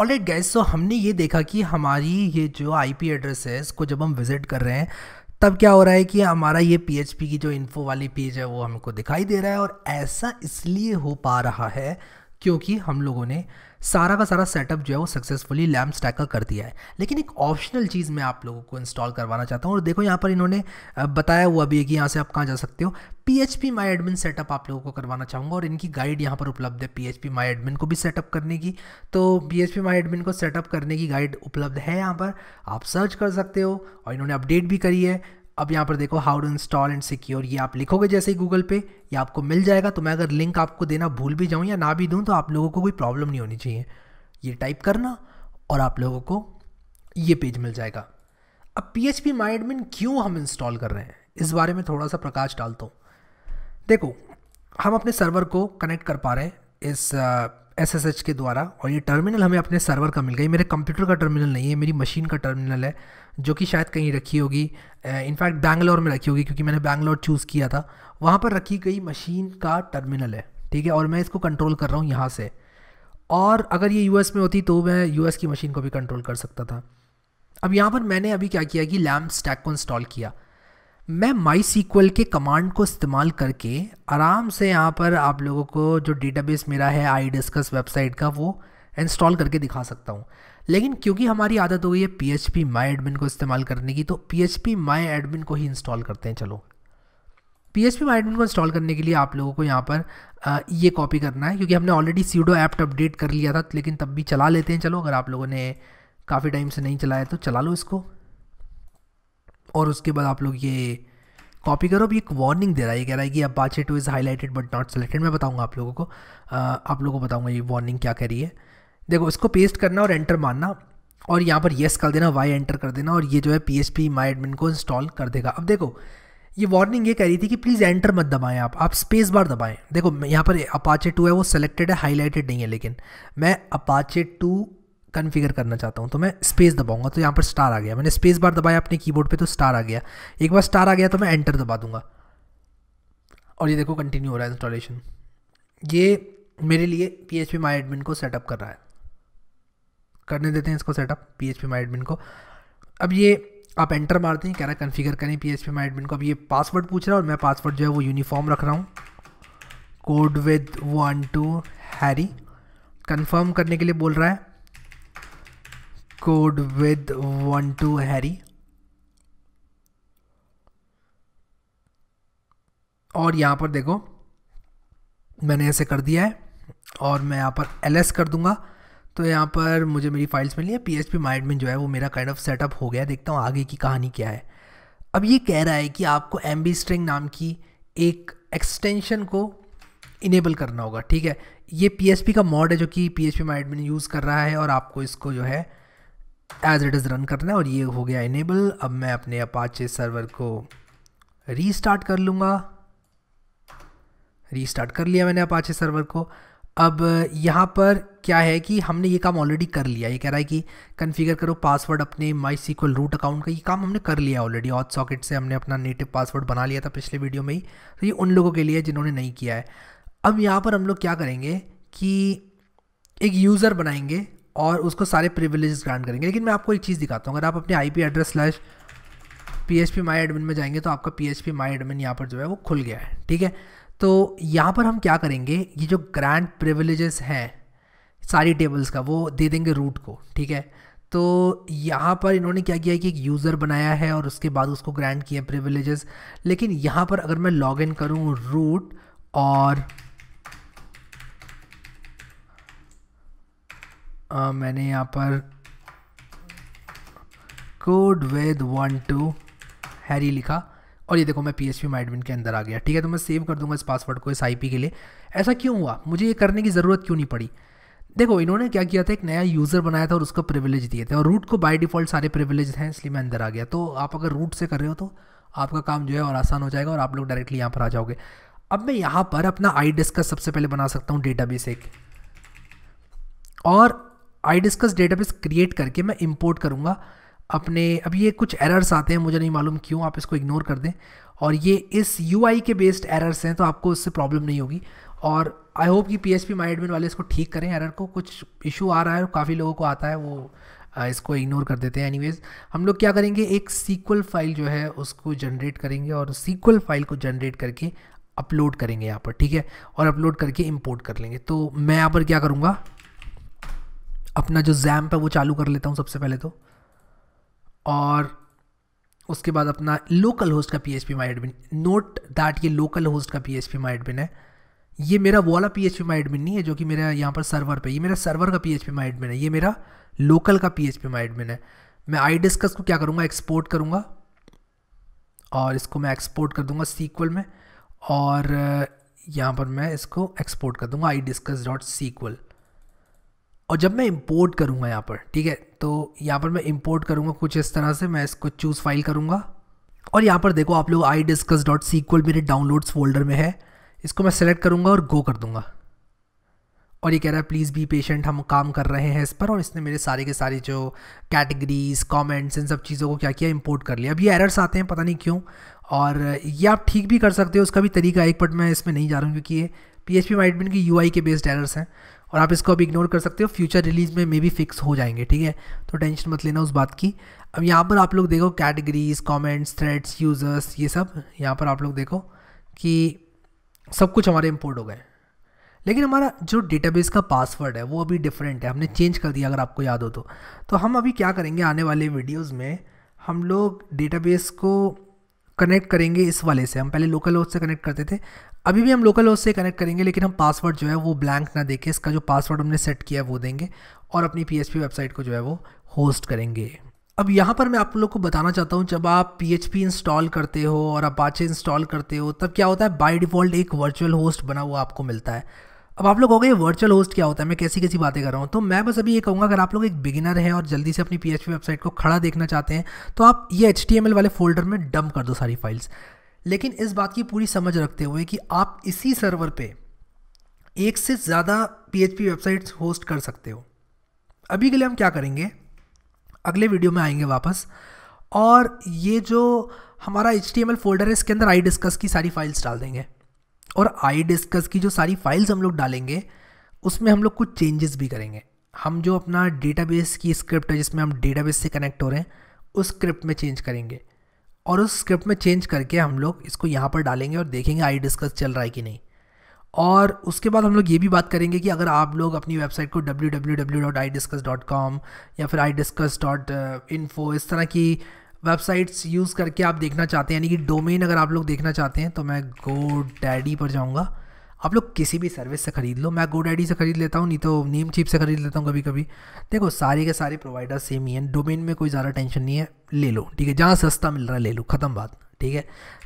All at gas सो हमने ये देखा कि हमारी ये जो आईपी एड्रेस है इसको जब हम विज़िट कर रहे हैं तब क्या हो रहा है कि हमारा ये पी की जो इन्फो वाली पेज है वो हमको दिखाई दे रहा है और ऐसा इसलिए हो पा रहा है क्योंकि हम लोगों ने सारा का सारा सेटअप जो है वो सक्सेसफुली लैम्प स्टैक का कर दिया है लेकिन एक ऑप्शनल चीज़ मैं आप लोगों को इंस्टॉल करवाना चाहता हूँ और देखो यहाँ पर इन्होंने बताया हुआ भी है कि यहाँ से आप कहाँ जा सकते हो P H P my admin setup आप लोगों को करवाना चाहूँगा और इनकी गाइड यहाँ पर उपलब्ध है P H P my admin को भी सेटअप करने की तो P H P my admin को सेटअप करने की गाइड उपलब्ध है यहाँ पर आप सर्च कर सकते हो और इन्होंने अपडेट भी करी है अब यहाँ पर देखो how to install and secure ये आप लिखोगे जैसे ही गूगल पे ये आपको मिल जाएगा तो मैं अगर लिंक आपको देना भूल भी जाऊँ या ना भी दूँ तो आप लोगों को कोई प्रॉब्लम नहीं होनी चाहिए ये टाइप करना और आप लोगों को ये पेज मिल जाएगा अब पी एच पी माइडमिन क्यों हम इंस्टॉल कर रहे हैं इस बारे में थोड़ा सा प्रकाश डालता हूँ देखो हम अपने सर्वर को कनेक्ट कर पा रहे हैं इस एच के द्वारा और ये टर्मिनल हमें अपने सर्वर का मिल गया ये मेरे कंप्यूटर का टर्मिनल नहीं है मेरी मशीन का टर्मिनल है जो कि शायद कहीं रखी होगी इनफैक्ट बैंगलोर में रखी होगी क्योंकि मैंने बैंगलोर चूज़ किया था वहाँ पर रखी गई मशीन का टर्मिनल है ठीक है और मैं इसको कंट्रोल कर रहा हूँ यहाँ से और अगर ये यूएस में होती तो मैं यूएस की मशीन को भी कंट्रोल कर सकता था अब यहाँ पर मैंने अभी क्या किया कि लैम्प स्टैक को इंस्टॉल किया मैं माई सीक्वल के कमांड को इस्तेमाल करके आराम से यहाँ पर आप लोगों को जो डेटाबेस मेरा है आई डिस्कस वेबसाइट का वो इंस्टॉल करके दिखा सकता हूँ लेकिन क्योंकि हमारी आदत हो गई है P H P my admin को इस्तेमाल करने की तो P H P my admin को ही इंस्टॉल करते हैं चलो P H P my admin को इंस्टॉल करने के लिए आप लोगों को यहाँ पर आ, ये कॉपी करना है क्योंकि हमने ऑलरेडी सीडो ऐप अपडेट कर लिया था लेकिन तब भी चला लेते हैं चलो अगर आप लोगों ने काफ़ी टाइम से नहीं चलाया तो चला लो इसको और उसके बाद आप लोग ये कॉपी करो अब एक वार्निंग दे रहा है ये कह रहा है कि Apache two is highlighted but not selected मैं बताऊंगा आप लोगों को आप लोगों को बताऊंगा ये वार्निंग क्या कह रही है देखो इसको पेस्ट करना और एंटर मारना और यहाँ पर येस कर देना वाई एंटर कर देना और ये जो है P H P my admin को इंस्टॉल कर देगा अब देखो ये वार्निंग ये कह रही थी कि प्लीज़ एंटर मत दबाएं आप आप स्पेस बार दबाएं देखो यहाँ पर अपाचे टू है वो सेलेक्टेड है हाईलाइटेड नहीं है लेकिन मैं अपाचे टू कन्फिगर करना चाहता हूँ तो मैं स्पेस दबाऊंगा तो यहाँ पर स्टार आ गया मैंने स्पेस बार दबाया अपने कीबोर्ड पे तो स्टार आ गया एक बार स्टार आ गया तो मैं एंटर दबा दूंगा और ये देखो कंटिन्यू हो रहा है इंस्टॉलेशन ये मेरे लिए P H P my admin को सेटअप कर रहा है करने देते हैं इसको setup P H P my admin को अब ये आप एंटर मारते हैं कह रहा है कन्फिगर करें P H P my admin को अब ये पासवर्ड पूछ रहा है और मैं पासवर्ड जो है वो यूनिफॉर्म रख रहा हूँ code with one two Harry confirm करने के लिए बोल रहा है code with one two Harry. और यहाँ पर देखो मैंने ऐसे कर दिया है और मैं यहाँ पर एल कर दूँगा तो यहाँ पर मुझे मेरी फाइल्स मिली है पी एच पी माइंड में जो है वो मेरा काइंड ऑफ सेटअप हो गया देखता हूँ आगे की कहानी क्या है अब ये कह रहा है कि आपको एम बी स्ट्रिंग नाम की एक एक्सटेंशन को इनेबल करना होगा ठीक है ये पी एच पी का मॉड है जो कि पी एच पी माइंड में यूज़ कर रहा है और आपको इसको जो है एज इट इज़ रन करना है और ये हो गया इनेबल अब मैं अपने अपाचे सर्वर को रीस्टार्ट कर लूँगा रीस्टार्ट कर लिया मैंने अपाचे सर्वर को अब यहाँ पर क्या है कि हमने ये काम ऑलरेडी कर लिया ये कह रहा है कि कन्फिगर करो पासवर्ड अपने माई सीक्वल रूट अकाउंट का ये काम हमने कर लिया ऑलरेडी ऑथ सॉकेट से हमने अपना नेटिव पासवर्ड बना लिया था पिछले वीडियो में ही तो ये उन लोगों के लिए जिन्होंने नहीं किया है अब यहाँ पर हम लोग क्या करेंगे कि एक यूज़र बनाएंगे और उसको सारे प्रिविलेज ग्रांट करेंगे लेकिन मैं आपको एक चीज़ दिखाता हूँ अगर आप अपने I P address slash P H P my admin में जाएंगे तो आपका P H P my admin यहाँ पर जो है वो खुल गया है ठीक है तो यहाँ पर हम क्या करेंगे ये जो ग्रांट प्रिविलेजेस हैं सारी टेबल्स का वो दे देंगे रूट को ठीक है तो यहाँ पर इन्होंने क्या किया कि एक यूज़र बनाया है और उसके बाद उसको ग्रांट किया प्रिविलेजेस लेकिन यहाँ पर अगर मैं लॉग इन करूँ रूट और आ, मैंने यहाँ पर code with one two Harry लिखा और ये देखो मैं पी एस पी माइडमिन के अंदर आ गया ठीक है तो मैं सेव कर दूंगा इस पासवर्ड को इस पी के लिए ऐसा क्यों हुआ मुझे ये करने की ज़रूरत क्यों नहीं पड़ी देखो इन्होंने क्या किया था एक नया यूज़र बनाया था और उसको प्रिविलेज दिए थे और रूट को बाय डिफ़ॉल्ट सारे प्रिविलेज हैं इसलिए मैं अंदर आ गया तो आप अगर रूट से कर रहे हो तो आपका काम जो है और आसान हो जाएगा और आप लोग डायरेक्टली यहाँ पर आ जाओगे अब मैं यहाँ पर अपना आई डेस्क का सबसे पहले बना सकता हूँ डेटाबेस एक और आई डिस्कस डेटाबेस क्रिएट करके मैं इम्पोर्ट करूँगा अपने अब ये कुछ एरर्स आते हैं मुझे नहीं मालूम क्यों आप इसको इग्नोर कर दें और ये इस यू के बेस्ड एरर्स हैं तो आपको उससे प्रॉब्लम नहीं होगी और आई होप कि P H P my admin वाले इसको ठीक करें एरर को कुछ इशू आ रहा है और काफ़ी लोगों को आता है वो इसको इग्नोर कर देते हैं एनीवेज हम लोग क्या करेंगे एक सीक्वल फाइल जो है उसको जनरेट करेंगे और सीक्वल फाइल को जनरेट करके अपलोड करेंगे यहाँ पर ठीक है और अपलोड करके इम्पोर्ट कर लेंगे तो मैं यहाँ पर क्या करूँगा अपना जो जैम्प है वो चालू कर लेता हूँ सबसे पहले तो और उसके बाद अपना लोकल होस्ट का P H P my admin note that ये लोकल होस्ट का P H P my admin है ये मेरा वो वाला P H P my admin नहीं है जो कि मेरा यहाँ पर सर्वर पे ये मेरा सर्वर का P H P my admin है ये मेरा लोकल का P H P my admin है मैं आई डिस्कस को क्या करूँगा एक्सपोर्ट करूँगा और इसको मैं एक्सपोर्ट कर दूँगा सीक्वल में और यहाँ पर मैं इसको एक्सपोर्ट कर दूँगा आई डिस्कस डॉट सीक्वल और जब मैं इंपोर्ट करूँगा यहाँ पर ठीक है तो यहाँ पर मैं इंपोर्ट करूँगा कुछ इस तरह से मैं इसको चूज़ फाइल करूँगा और यहाँ पर देखो आप लोग आई डिस्कस डॉट सीक्वल मेरे डाउनलोड्स फोल्डर में है इसको मैं सेलेक्ट करूँगा और गो कर दूँगा और ये कह रहा है प्लीज़ बी पेशेंट हम काम कर रहे हैं इस पर और इसने मेरे सारे के सारे जो कैटेगरीज कमेंट्स इन सब चीज़ों को क्या किया इंपोर्ट कर लिया अब ये एरर्स आते हैं पता नहीं क्यों और ये आप ठीक भी कर सकते हो उसका भी तरीका एक बट मैं इसमें नहीं जा रहा हूँ क्योंकि ये पी एच पी माइडमिन की यू आई के बेस्ड एरर्स हैं और आप इसको अब इग्नोर कर सकते हो फ्यूचर रिलीज में मे भी फिक्स हो जाएंगे ठीक है तो टेंशन मत लेना उस बात की अब यहाँ पर आप लोग देखो कैटेगरीज कमेंट्स थ्रेड्स यूजर्स ये सब यहाँ पर आप लोग देखो कि सब कुछ हमारे इम्पोर्ट हो गए लेकिन हमारा जो डेटाबेस का पासवर्ड है वो अभी डिफरेंट है हमने चेंज कर दिया अगर आपको याद हो तो तो हम अभी क्या करेंगे आने वाले वीडियोस में हम लोग डेटाबेस को कनेक्ट करेंगे इस वाले से हम पहले लोकल होस्ट से कनेक्ट करते थे अभी भी हम लोकल होस्ट से कनेक्ट करेंगे लेकिन हम पासवर्ड जो है वो ब्लैंक ना देखें इसका जो पासवर्ड हमने सेट किया है वो देंगे और अपनी पी वेबसाइट को जो है वो होस्ट करेंगे अब यहाँ पर मैं आप लोग को बताना चाहता हूँ जब आप पी इंस्टॉल करते हो और अपाचे इंस्टॉल करते हो तब क्या होता है बाय डिफ़ॉल्ट एक वर्चुअल होस्ट बना हुआ आपको मिलता है अब आप लोग हो गए वर्चुअल होस्ट क्या होता है मैं कैसी कैसी बातें कर रहा हूँ तो मैं बस अभी ये कहूँगा अगर आप लोग एक बिगिनर हैं और जल्दी से अपनी पी वेबसाइट को खड़ा देखना चाहते हैं तो आप ये एच वाले फोल्डर में डम्प कर दो सारी फाइल्स लेकिन इस बात की पूरी समझ रखते हुए कि आप इसी सर्वर पे एक से ज़्यादा पी वेबसाइट्स होस्ट कर सकते हो अभी के लिए हम क्या करेंगे अगले वीडियो में आएंगे वापस और ये जो हमारा एच फोल्डर है इसके अंदर आई डिस्कस की सारी फाइल्स डाल देंगे और आई डिस्कस की जो सारी फाइल्स हम लोग डालेंगे उसमें हम लोग कुछ चेंजेस भी करेंगे हम जो अपना डेटाबेस की स्क्रिप्ट है जिसमें हम डेटाबेस से कनेक्ट हो रहे हैं उस स्क्रिप्ट में चेंज करेंगे और उस स्क्रिप्ट में चेंज करके हम लोग इसको यहाँ पर डालेंगे और देखेंगे आई डिस्कस चल रहा है कि नहीं और उसके बाद हम लोग ये भी बात करेंगे कि अगर आप लोग अपनी वेबसाइट को www.idiscuss.com या फिर idiscuss.info इस तरह की वेबसाइट्स यूज़ करके आप देखना चाहते हैं यानी कि डोमेन अगर आप लोग देखना चाहते हैं तो मैं गो डैडी पर जाऊँगा आप लोग किसी भी सर्विस से ख़रीद लो मैं गोड से ख़रीद लेता हूँ नहीं तो नीम चीप से ख़रीद लेता हूँ कभी कभी देखो सारे के सारे प्रोवाइडर सेम ही हैं डोमेन में कोई ज़्यादा टेंशन नहीं है ले लो ठीक है जहाँ सस्ता मिल रहा है ले लो ख़त्म बात ठीक है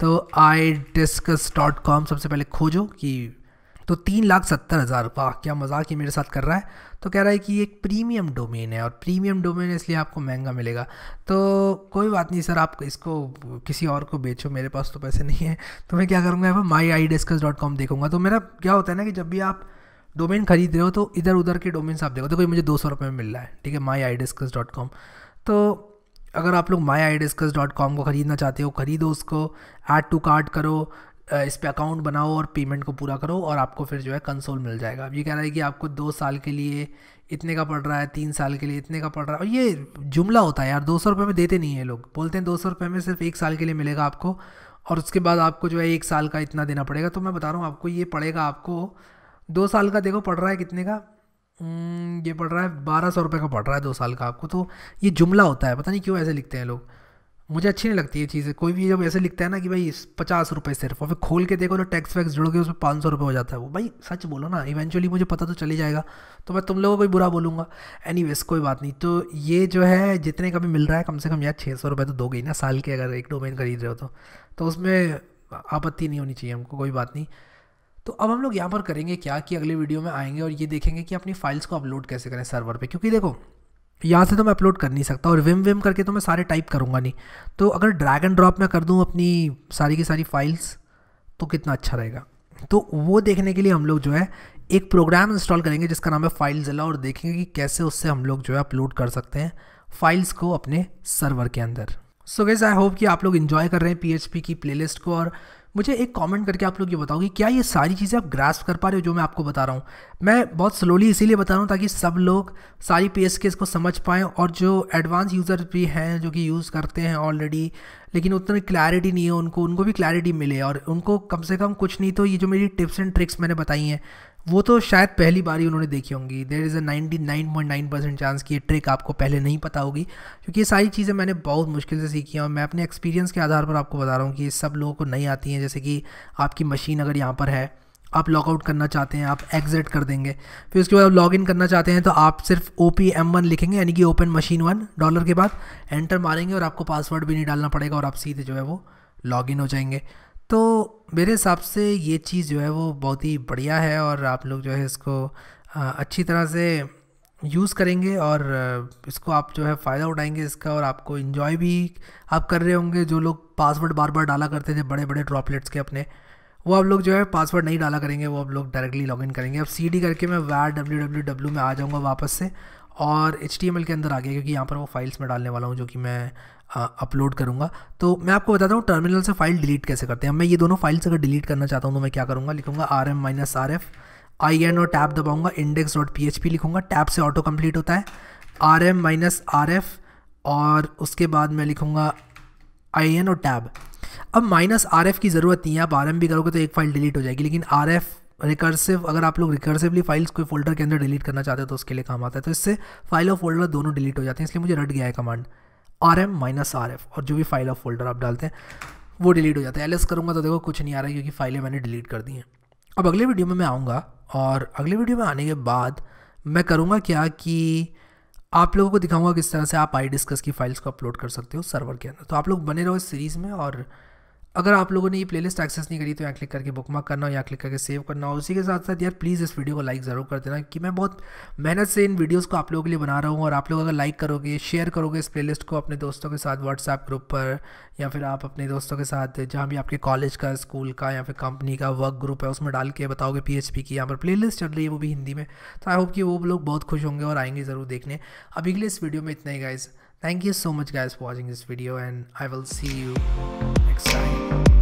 तो आई डिस्कस डॉट कॉम सबसे पहले खोजो कि तो तीन लाख सत्तर हज़ार वाह क्या मजाक ये मेरे साथ कर रहा है तो कह रहा है कि ये एक प्रीमियम डोमेन है और प्रीमियम डोमेन इसलिए आपको महंगा मिलेगा तो कोई बात नहीं सर आप इसको किसी और को बेचो मेरे पास तो पैसे नहीं है तो मैं क्या करूँगा यहाँ पर my I discuss dot com देखूँगा तो मेरा क्या होता है ना कि जब भी आप डोमेन खरीद रहे हो तो इधर उधर के डोमेन्स आप देखो देखो ये मुझे दो सौ रुपये में मिल रहा है ठीक है my I discuss dot com तो अगर आप लोग my I discuss dot com को ख़रीदना चाहते हो खरीदो उसको ऐड टू कार्ट करो इस पर अकाउंट बनाओ और पेमेंट को पूरा करो और आपको फिर जो है कंसोल मिल जाएगा अब ये कह रहा है कि आपको दो साल के लिए इतने का पड़ रहा है तीन साल के लिए इतने का पड़ रहा है और ये जुमला होता है यार दो सौ रुपये में देते नहीं है लोग बोलते हैं दो सौ रुपये में सिर्फ एक साल के लिए मिलेगा आपको और उसके बाद आपको जो है एक साल का इतना देना पड़ेगा तो मैं बता रहा हूँ आपको ये पड़ेगा आपको दो साल का देखो पड़ रहा है कितने का ये पड़ रहा है बारह सौ रुपये का पड़ रहा है दो साल का आपको तो ये जुमला होता है पता नहीं क्यों ऐसे लिखते हैं लोग मुझे अच्छी नहीं लगती ये चीज़ें कोई भी जब ऐसे लिखता है ना कि भाई पचास रुपये सिर्फ और फिर खोल के देखो ना तो टैक्स वैक्स जुड़ के उसमें पाँच सौ रुपये हो जाता है वो भाई सच बोलो ना इवेंचुअली मुझे पता तो चली जाएगा तो मैं तुम लोगों को भी बुरा बोलूँगा एनी कोई बात नहीं तो ये जो है जितने का भी मिल रहा है कम से कम यार छः सौ रुपये तो दोगे गई ना साल के अगर एक डोमेन खरीद रहे हो तो, तो उसमें आपत्ति नहीं होनी चाहिए हमको कोई बात नहीं तो अब हम लोग यहाँ पर करेंगे क्या कि अगले वीडियो में आएंगे और ये देखेंगे कि अपनी फाइल्स को अपलोड कैसे करें सर्वर पर क्योंकि देखो यहाँ से तो मैं अपलोड कर नहीं सकता और विम विम करके तो मैं सारे टाइप करूँगा नहीं तो अगर ड्रैग एंड ड्रॉप मैं कर दूँ अपनी सारी की सारी फाइल्स तो कितना अच्छा रहेगा तो वो देखने के लिए हम लोग जो है एक प्रोग्राम इंस्टॉल करेंगे जिसका नाम है फाइल जिला और देखेंगे कि कैसे उससे हम लोग जो है अपलोड कर सकते हैं फाइल्स को अपने सर्वर के अंदर सो गेज आई होप कि आप लोग इन्जॉय कर रहे हैं पी की प्लेलिस्ट को और मुझे एक कमेंट करके आप लोग ये बताओगे क्या ये सारी चीज़ें आप ग्रास्प कर पा रहे हो जो मैं आपको बता रहा हूँ मैं बहुत स्लोली इसीलिए बता रहा हूँ ताकि सब लोग सारी पी एस को समझ पाएँ और जो एडवांस यूज़र भी हैं जो कि यूज़ करते हैं ऑलरेडी लेकिन उतनी क्लैरिटी नहीं है उनको उनको भी क्लैरिटी मिले और उनको कम से कम कुछ नहीं तो ये जो मेरी टिप्स एंड ट्रिक्स मैंने बताई हैं वो तो शायद पहली बार ही उन्होंने देखी होंगी there is a ninety nine point nine percent chance कि ये ट्रिक आपको पहले नहीं पता होगी क्योंकि ये सारी चीज़ें मैंने बहुत मुश्किल से सीखी हैं और मैं अपने एक्सपीरियंस के आधार पर आपको बता रहा हूँ कि ये सब लोगों को नहीं आती हैं जैसे कि आपकी मशीन अगर यहाँ पर है आप लॉगआउट करना चाहते हैं आप एग्जिट कर देंगे फिर उसके बाद आप लॉग इन करना चाहते हैं तो आप सिर्फ ओ पी एम वन लिखेंगे यानी कि ओपन मशीन वन डॉलर के बाद एंटर मारेंगे और आपको पासवर्ड भी नहीं डालना पड़ेगा और आप सीधे जो है वो लॉग इन हो जाएंगे तो मेरे हिसाब से ये चीज़ जो है वो बहुत ही बढ़िया है और आप लोग जो है इसको अच्छी तरह से यूज़ करेंगे और इसको आप जो है फ़ायदा उठाएंगे इसका और आपको इन्जॉय भी आप कर रहे होंगे जो लोग पासवर्ड बार बार डाला करते थे बड़े बड़े ड्रॉपलेट्स के अपने वो आप लोग जो है पासवर्ड नहीं डाला करेंगे वो आप लोग डायरेक्टली लॉगिन करेंगे अब सी करके मैं वैर डब्ल्यू डब्ल्यू डब्ल्यू में आ जाऊँगा वापस से और एच के अंदर आ गया क्योंकि यहाँ पर वो फाइल्स में डालने वाला हूँ जो कि मैं अपलोड करूँगा तो मैं आपको बताता हूँ टर्मिनल से फाइल डिलीट कैसे करते हैं मैं ये दोनों फाइल्स अगर डिलीट करना चाहता हूँ तो मैं क्या करूँगा लिखूँगा R M minus R F I N और टैप दबाऊँगा index dot P H P लिखूँगा टैप से ऑटो कम्प्लीट होता है R M minus R F और उसके बाद मैं लिखूँगा आई एन और टैब अब माइनस आर एफ की ज़रूरत नहीं है आप आर एम भी करोगे तो एक फाइल डिलीट हो जाएगी लेकिन आर एफ रिकर्सिव अगर आप लोग रिकर्सिवली फाइल्स कोई फोल्डर के अंदर डिलीट करना चाहते हो तो उसके लिए काम आता है तो इससे फाइल और फोल्डर दोनों डिलीट हो जाते हैं इसलिए मुझे रट गया है command R M minus R F और जो भी फाइल और फोल्डर आप डालते हैं वो डिलीट हो जाता है एल एस करूँगा तो देखो कुछ नहीं आ रहा है क्योंकि फाइलें मैंने डिलीट कर दी हैं अब अगले वीडियो में मैं आऊँगा और अगले वीडियो में आने के बाद मैं करूँगा क्या कि आप लोगों को दिखाऊंगा किस तरह से आप आई डिस्कस की फाइल्स को अपलोड कर सकते हो सर्वर के अंदर तो आप लोग बने रहो इस सीरीज़ में और अगर आप लोगों ने ये प्लेलिस्ट एक्सेस नहीं करी तो यहाँ क्लिक करके बुक मार्क करना हो या क्लिक करके सेव करना हो उसी के साथ साथ यार प्लीज़ इस वीडियो को लाइक ज़रूर कर देना कि मैं बहुत मेहनत से इन वीडियोस को आप लोगों के लिए बना रहा हूँ और आप लोग अगर लाइक करोगे शेयर करोगे इस प्लेलिस्ट को अपने दोस्तों के साथ व्हाट्सएप ग्रुप पर या फिर आप अपने दोस्तों के साथ जहाँ भी आपके कॉलेज का स्कूल का या फिर कंपनी का वर्क ग्रुप है उसमें डाल के बताओगे पी की यहाँ पर प्ले चल रही है वो भी हिंदी में तो आई होप कि वो लोग बहुत खुश होंगे और आएंगे ज़रूर देखने अभी के लिए इस वीडियो में इतना ही guys thank you so much guys for watching this video and I will see you exciting.